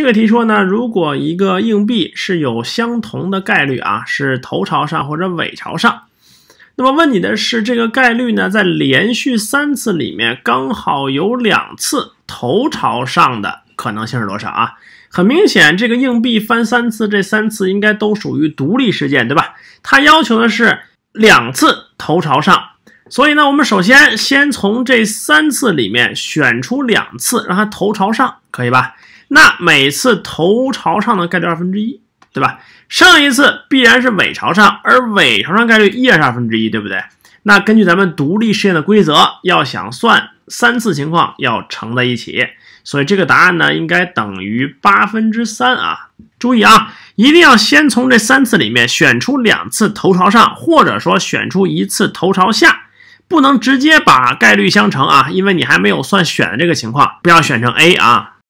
这个题说呢，如果一个硬币是有相同的概率啊，是头朝上或者尾朝上，那么问你的是这个概率呢，在连续三次里面刚好有两次头朝上的可能性是多少啊？很明显，这个硬币翻三次，这三次应该都属于独立事件，对吧？它要求的是两次头朝上，所以呢，我们首先先从这三次里面选出两次让它头朝上，可以吧？那每次头朝上的概率二分之一，对吧？上一次必然是尾朝上，而尾朝上概率依然是二分之一，对不对？那根据咱们独立试验的规则，要想算三次情况，要乘在一起，所以这个答案呢，应该等于八分之三啊。注意啊，一定要先从这三次里面选出两次头朝上，或者说选出一次头朝下，不能直接把概率相乘啊，因为你还没有算选的这个情况，不要选成 A 啊。